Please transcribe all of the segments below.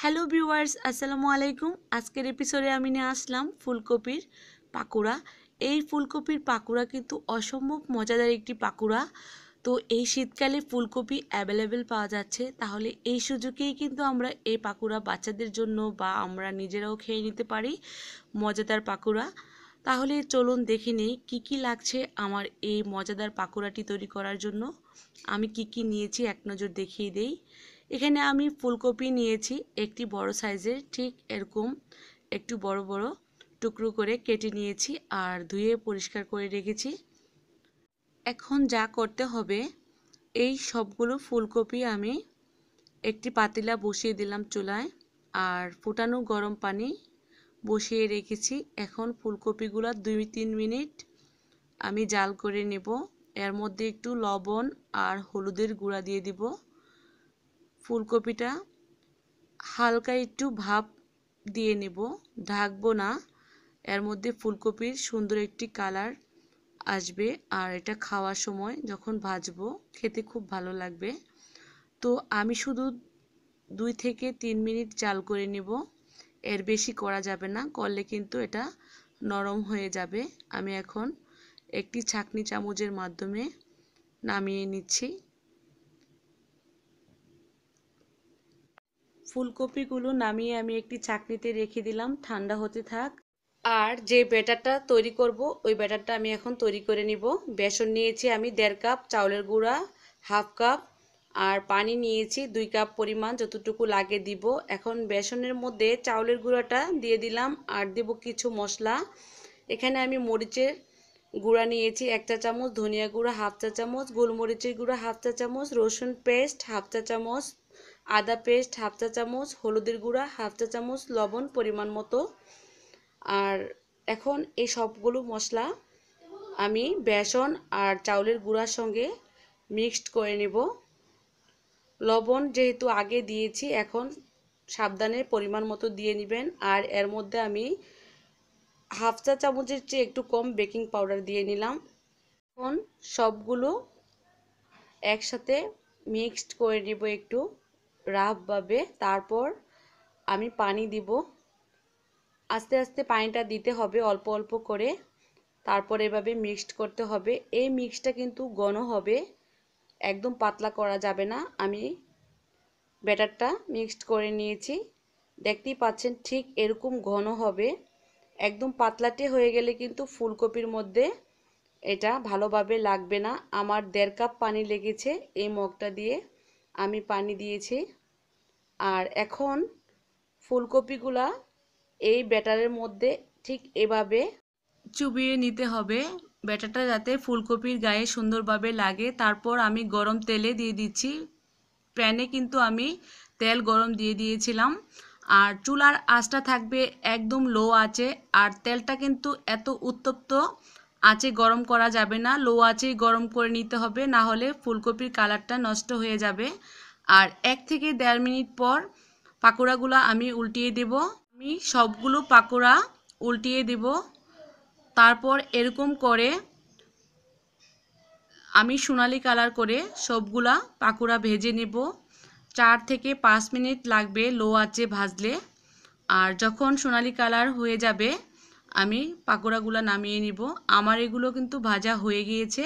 hello viewers আসসালামু আলাইকুম আজকের এপিসোডে আমি নিয়ে আসলাম ফুলকপির পাকুড়া এই ফুলকপির পাকুড়া কিন্তু অসম্ভব মজাদার একটি পাকুড়া তো এই শীতকালে ফুলকপি অ্যাভেলেবেল পাওয়া যাচ্ছে তাহলে এই সুযোগেই কিন্তু আমরা এই পাকুড়া বাচ্চাদের জন্য বা আমরা নিজেরাও খেয়ে নিতে পারি মজাদার পাকুড়া তাহলে চলুন দেখে নেই কী কী লাগছে আমার এই মজাদার পাকুড়াটি তৈরি করার জন্য আমি কি কি নিয়েছি এক নজর দেখিয়ে দেই এখানে আমি ফুলকপি নিয়েছি একটি বড় সাইজের ঠিক এরকম একটু বড় বড় টুকরো করে কেটে নিয়েছি আর ধুয়ে পরিষ্কার করে রেখেছি এখন যা করতে হবে এই সবগুলো ফুলকপি আমি একটি পাতিলা বসিয়ে দিলাম চুলায় আর ফুটানো গরম পানি বসিয়ে রেখেছি এখন ফুলকপিগুলো দুই তিন মিনিট আমি জাল করে নেব এর মধ্যে একটু লবণ আর হলুদের গুঁড়া দিয়ে দিব ফুলকপিটা হালকা একটু ভাপ দিয়ে নেব ঢাকবো না এর মধ্যে ফুলকপির সুন্দর একটি কালার আসবে আর এটা খাওয়ার সময় যখন ভাজবো খেতে খুব ভালো লাগবে তো আমি শুধু দুই থেকে তিন মিনিট চাল করে নেব এর বেশি করা যাবে না করলে কিন্তু এটা নরম হয়ে যাবে আমি এখন একটি ছাকনি চামচের মাধ্যমে নামিয়ে নিচ্ছি ফুলকপিগুলো নামিয়ে আমি একটি চাকনিতে রেখে দিলাম ঠান্ডা হতে থাক আর যে ব্যাটারটা তৈরি করব ওই ব্যাটারটা আমি এখন তৈরি করে নিব বেসন নিয়েছি আমি দেড় কাপ চাউলের গুঁড়া হাফ কাপ আর পানি নিয়েছি দুই কাপ পরিমাণ যতটুকু লাগে দিব এখন বেসনের মধ্যে চাউলের গুঁড়াটা দিয়ে দিলাম আর দেব কিছু মশলা এখানে আমি মরিচের গুঁড়া নিয়েছি এক চা চামচ ধনিয়া গুঁড়া হাফ চা চামচ গোলমরিচের গুঁড়া হাফ চা চামচ রসুন পেস্ট হাফ চা চামচ আদা পেস্ট হাফ চা চামচ হলুদের গুঁড়া হাফ চা চামচ লবণ পরিমাণ মতো আর এখন এই সবগুলো মশলা আমি বেসন আর চাউলের গুঁড়ার সঙ্গে মিক্সড করে নেব লবণ যেহেতু আগে দিয়েছি এখন সাবধানে পরিমাণ মতো দিয়ে নেবেন আর এর মধ্যে আমি হাফ চা চামচের চেয়ে একটু কম বেকিং পাউডার দিয়ে নিলাম এখন সবগুলো একসাথে মিক্সড করে নেব একটু রাফ পাবে তারপর আমি পানি দিব আস্তে আস্তে পানিটা দিতে হবে অল্প অল্প করে তারপর এভাবে মিক্সড করতে হবে এই মিক্সটা কিন্তু ঘন হবে একদম পাতলা করা যাবে না আমি ব্যাটারটা মিক্সড করে নিয়েছি দেখতেই পাচ্ছেন ঠিক এরকম ঘন হবে একদম পাতলাটে হয়ে গেলে কিন্তু ফুলকপির মধ্যে এটা ভালোভাবে লাগবে না আমার দেড় কাপ পানি লেগেছে এই মগটা দিয়ে আমি পানি দিয়েছি আর এখন ফুলকপিগুলা এই ব্যাটারের মধ্যে ঠিক এভাবে চুবিয়ে নিতে হবে ব্যাটারটা যাতে ফুলকপির গায়ে সুন্দরভাবে লাগে তারপর আমি গরম তেলে দিয়ে দিচ্ছি প্যানে কিন্তু আমি তেল গরম দিয়ে দিয়েছিলাম আর চুলার আঁচটা থাকবে একদম লো আছে আর তেলটা কিন্তু এত উত্তপ্ত আঁচে গরম করা যাবে না লো আঁচেই গরম করে নিতে হবে না হলে ফুলকপির কালারটা নষ্ট হয়ে যাবে আর এক থেকে দেড় মিনিট পর পাকোড়াগুলো আমি উল্টিয়ে দেব আমি সবগুলো পাকোড়া উল্টিয়ে দেব তারপর এরকম করে আমি সোনালি কালার করে সবগুলা পাকোড়া ভেজে নেব চার থেকে পাঁচ মিনিট লাগবে লো আঁচে ভাজলে আর যখন সোনালি কালার হয়ে যাবে আমি পাকোড়াগুলো নামিয়ে নিব আমার এগুলো কিন্তু ভাজা হয়ে গিয়েছে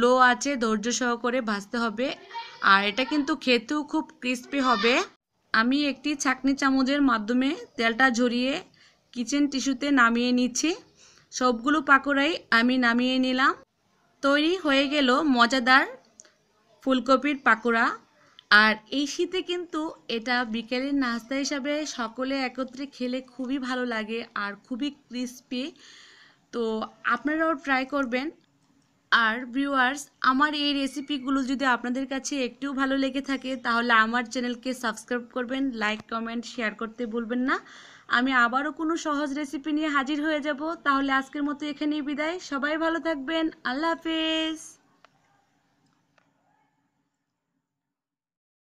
লো আছে ধৈর্য সহকারে ভাজতে হবে আর এটা কিন্তু খেতেও খুব ক্রিস্পি হবে আমি একটি ছাকনি চামচের মাধ্যমে তেলটা ঝরিয়ে কিচেন টিস্যুতে নামিয়ে নিচ্ছি সবগুলো পাকোড়াই আমি নামিয়ে নিলাম তৈরি হয়ে গেল মজাদার ফুলকপির পাকোড়া আর এই শীতে কিন্তু এটা বিকেলের নাস্তা হিসাবে সকলে একত্রে খেলে খুবই ভালো লাগে আর খুবই ক্রিস্পি তো আপনারাও ট্রাই করবেন আর ভিউয়ার্স আমার এই রেসিপিগুলো যদি আপনাদের কাছে একটু ভালো লেগে থাকে তাহলে আমার চ্যানেলকে সাবস্ক্রাইব করবেন লাইক কমেন্ট শেয়ার করতে ভুলবেন না আমি আবারও কোনো সহজ রেসিপি নিয়ে হাজির হয়ে যাব তাহলে আজকের মতো এখানেই বিদায় সবাই ভালো থাকবেন আল্লাহ হাফেজ